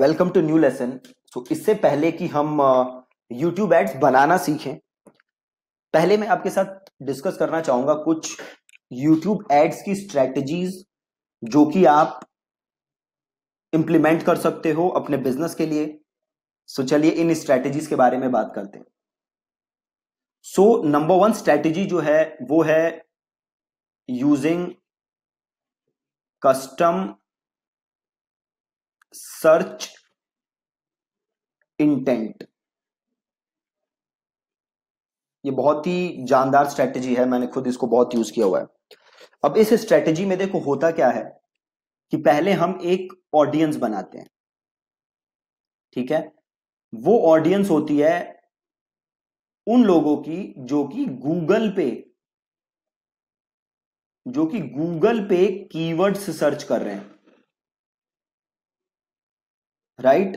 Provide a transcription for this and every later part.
Welcome to new lesson so तो इससे पहले कि हम यूट्यूब एड्स बनाना सीखें पहले मैं आपके साथ डिस्कस करना चाहूंगा कुछ यूट्यूब एड्स की स्ट्रेटजीज जो कि आप इम्प्लीमेंट कर सकते हो अपने बिजनेस के लिए सो so, चलिए इन स्ट्रेटजीज के बारे में बात करते हैं सो नंबर वन स्ट्रेटजी जो है वो है यूजिंग कस्टम सर्च इंटेंट ये बहुत ही जानदार स्ट्रेटेजी है मैंने खुद इसको बहुत यूज किया हुआ है अब इस स्ट्रेटेजी में देखो होता क्या है कि पहले हम एक ऑडियंस बनाते हैं ठीक है वो ऑडियंस होती है उन लोगों की जो कि गूगल पे जो कि गूगल पे कीवर्ड्स सर्च कर रहे हैं राइट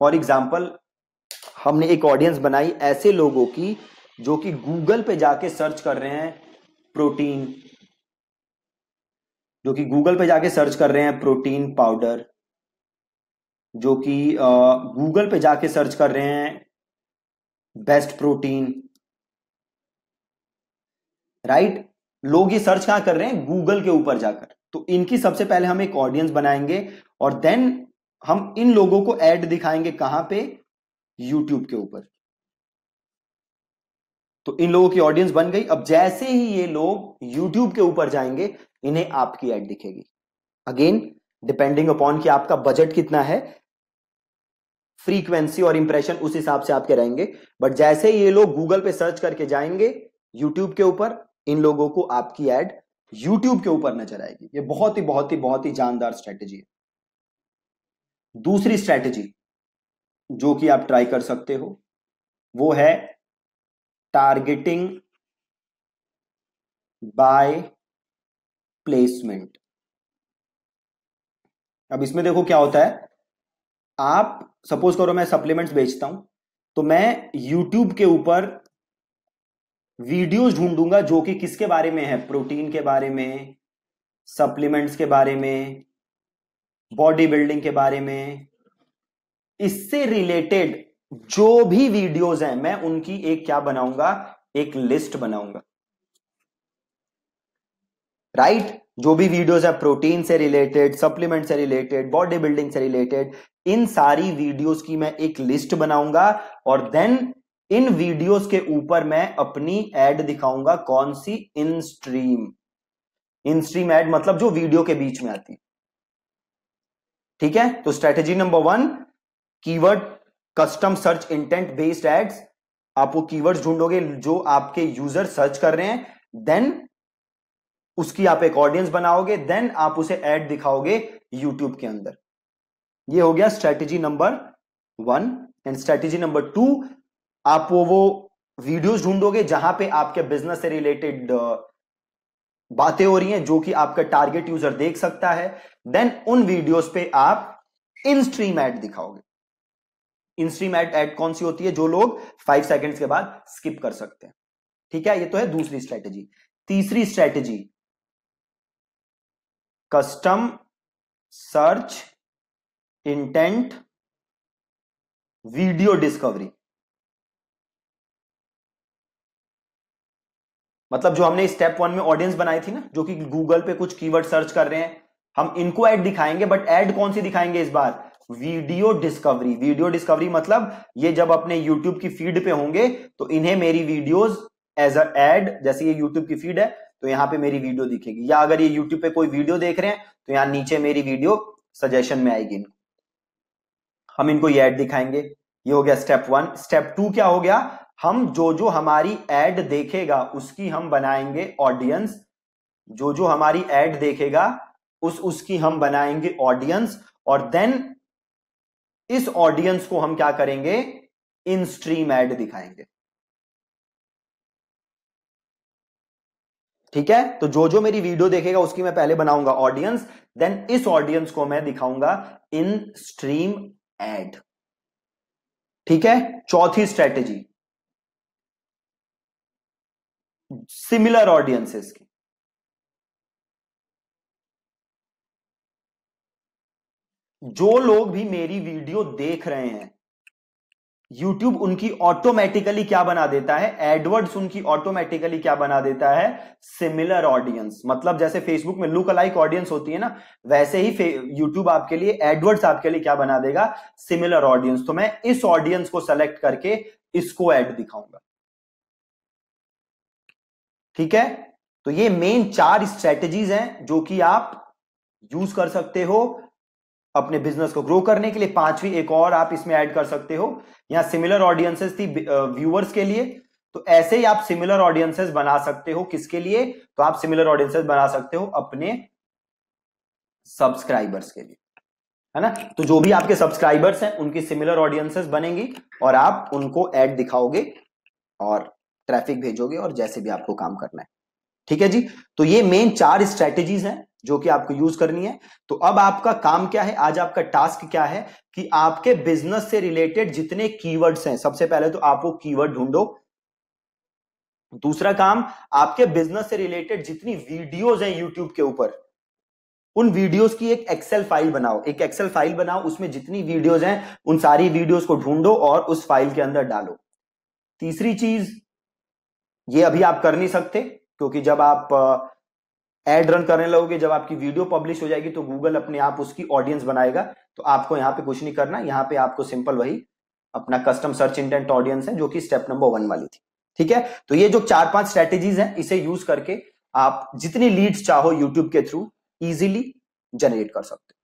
फॉर एग्जाम्पल हमने एक ऑडियंस बनाई ऐसे लोगों की जो कि गूगल पे जाके सर्च कर रहे हैं प्रोटीन जो कि गूगल पे जाके सर्च कर रहे हैं प्रोटीन पाउडर जो कि गूगल पे जाके सर्च कर रहे हैं बेस्ट प्रोटीन राइट लोग ये सर्च कहां कर रहे हैं गूगल के ऊपर जाकर तो इनकी सबसे पहले हम एक ऑडियंस बनाएंगे और देन हम इन लोगों को एड दिखाएंगे कहां पे यूट्यूब के ऊपर तो इन लोगों की ऑडियंस बन गई अब जैसे ही ये लोग यूट्यूब के ऊपर जाएंगे इन्हें आपकी एड दिखेगी अगेन डिपेंडिंग अपॉन कि आपका बजट कितना है फ्रीक्वेंसी और इंप्रेशन उस हिसाब से आपके रहेंगे बट जैसे ये लोग गूगल पे सर्च करके जाएंगे यूट्यूब के ऊपर इन लोगों को आपकी एड यूट्यूब के ऊपर नजर आएगी ये बहुत ही बहुत ही बहुत ही जानदार स्ट्रेटेजी है दूसरी स्ट्रैटेजी जो कि आप ट्राई कर सकते हो वो है टारगेटिंग बाय प्लेसमेंट अब इसमें देखो क्या होता है आप सपोज करो मैं सप्लीमेंट्स बेचता हूं तो मैं यूट्यूब के ऊपर वीडियोस ढूंढूंगा जो कि किसके बारे में है प्रोटीन के बारे में सप्लीमेंट्स के बारे में बॉडी बिल्डिंग के बारे में इससे रिलेटेड जो भी वीडियोस हैं मैं उनकी एक क्या बनाऊंगा एक लिस्ट बनाऊंगा राइट right? जो भी वीडियोस है प्रोटीन से रिलेटेड सप्लीमेंट से रिलेटेड बॉडी बिल्डिंग से रिलेटेड इन सारी वीडियोस की मैं एक लिस्ट बनाऊंगा और देन इन वीडियोस के ऊपर मैं अपनी एड दिखाऊंगा कौन सी in stream in stream ad मतलब जो वीडियो के बीच में आती है ठीक है तो strategy number one keyword custom search intent based ads आप वो कीवर्ड्स ढूंढोगे जो आपके यूजर सर्च कर रहे हैं देन उसकी आप एक ऑडियंस बनाओगे देन आप उसे एड दिखाओगे यूट्यूब के अंदर ये हो गया strategy number one and strategy number two आप वो वो वीडियोस ढूंढोगे जहां पे आपके बिजनेस से रिलेटेड बातें हो रही हैं जो कि आपका टारगेट यूजर देख सकता है देन उन वीडियोस पे आप इन स्ट्रीम एड दिखाओगे इन स्ट्रीम एड एड कौन सी होती है जो लोग फाइव सेकेंड्स के बाद स्किप कर सकते हैं ठीक है ये तो है दूसरी स्ट्रेटेजी तीसरी strategy custom search intent video discovery मतलब जो हमने स्टेप वन में ऑडियंस बनाई थी ना जो कि गूगल पे कुछ कीवर्ड सर्च कर रहे हैं हम इनको ऐड दिखाएंगे बट ऐड कौन सी दिखाएंगे इस बार वीडियो डिस्कवरी वीडियो डिस्कवरी मतलब ये जब अपने यूट्यूब की फीड पे होंगे तो इन्हें मेरी वीडियोज एज अ एड जैसे ये यूट्यूब की फीड है तो यहाँ पे मेरी वीडियो दिखेगी या अगर ये यूट्यूब पे कोई वीडियो देख रहे हैं तो यहाँ नीचे मेरी वीडियो सजेशन में आएगी इनको हम इनको ये ऐड दिखाएंगे ये हो गया स्टेप वन स्टेप टू क्या हो गया हम जो जो हमारी एड देखेगा उसकी हम बनाएंगे ऑडियंस जो जो हमारी एड देखेगा उस उसकी हम बनाएंगे ऑडियंस और देन इस ऑडियंस को हम क्या करेंगे इन स्ट्रीम एड दिखाएंगे ठीक है तो जो जो मेरी वीडियो देखेगा उसकी मैं पहले बनाऊंगा ऑडियंस देन इस ऑडियंस को मैं दिखाऊंगा इन स्ट्रीम एड ठीक है चौथी स्ट्रेटेजी सिमिलर ऑडियंसेस की जो लोग भी मेरी वीडियो देख रहे हैं YouTube उनकी ऑटोमेटिकली क्या बना देता है एडवर्ड्स उनकी ऑटोमेटिकली क्या बना देता है सिमिलर ऑडियंस मतलब जैसे फेसबुक में लुक अलाइक ऑडियंस होती है ना वैसे ही YouTube आपके लिए एडवर्ड्स आपके लिए क्या बना देगा सिमिलर ऑडियंस तो मैं इस ऑडियंस को सेलेक्ट करके इसको एड दिखाऊंगा ठीक है तो ये मेन चार स्ट्रेटजीज हैं जो कि आप यूज कर सकते हो अपने बिजनेस को ग्रो करने के लिए पांचवी एक और आप इसमें ऐड कर सकते हो यहां सिमिलर ऑडियंसेस थी व्यूअर्स uh, के लिए तो ऐसे ही आप सिमिलर ऑडियंसेस बना सकते हो किसके लिए तो आप सिमिलर ऑडियंसेस बना सकते हो अपने सब्सक्राइबर्स के लिए है ना तो जो भी आपके सब्सक्राइबर्स हैं उनकी सिमिलर ऑडियंसेस बनेंगी और आप उनको एड दिखाओगे और ट्रैफिक भेजोगे और जैसे भी आपको काम करना है ठीक है जी तो ये मेन चार स्ट्रेटेजीज हैं जो कि आपको यूज करनी है तो अब आपका काम क्या है आज आपका टास्क क्या है कि आपके बिजनेस से रिलेटेड जितने कीवर्ड्स हैं सबसे पहले तो आप वो कीवर्ड ढूंढो दूसरा काम आपके बिजनेस से रिलेटेड जितनी वीडियोस हैं यूट्यूब के ऊपर उन वीडियोस की एक एक्सेल फाइल बनाओ एक एक्सेल फाइल बनाओ उसमें जितनी वीडियोस हैं उन सारी वीडियोस को ढूंढो और उस फाइल के अंदर डालो तीसरी चीज ये अभी आप कर नहीं सकते क्योंकि जब आप एड रन करने लगोगे जब आपकी वीडियो पब्लिश हो जाएगी तो गूगल अपने आप उसकी ऑडियंस बनाएगा तो आपको यहाँ पे कुछ नहीं करना यहाँ पे आपको सिंपल वही अपना कस्टम सर्च इंटेंट ऑडियंस है जो कि स्टेप नंबर वन वाली थी ठीक है तो ये जो चार पांच स्ट्रेटेजीज हैं इसे यूज करके आप जितनी लीड्स चाहो यूट्यूब के थ्रू इजिली जनरेट कर सकते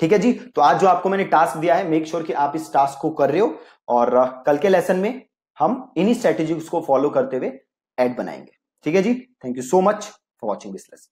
ठीक है जी तो आज जो आपको मैंने टास्क दिया है मेक श्योर sure कि आप इस टास्क को कर रहे हो और कल के लेसन में हम इन्हीं स्ट्रेटेजी को फॉलो करते हुए एड बनाएंगे ठीक है जी thank you so much for watching this lesson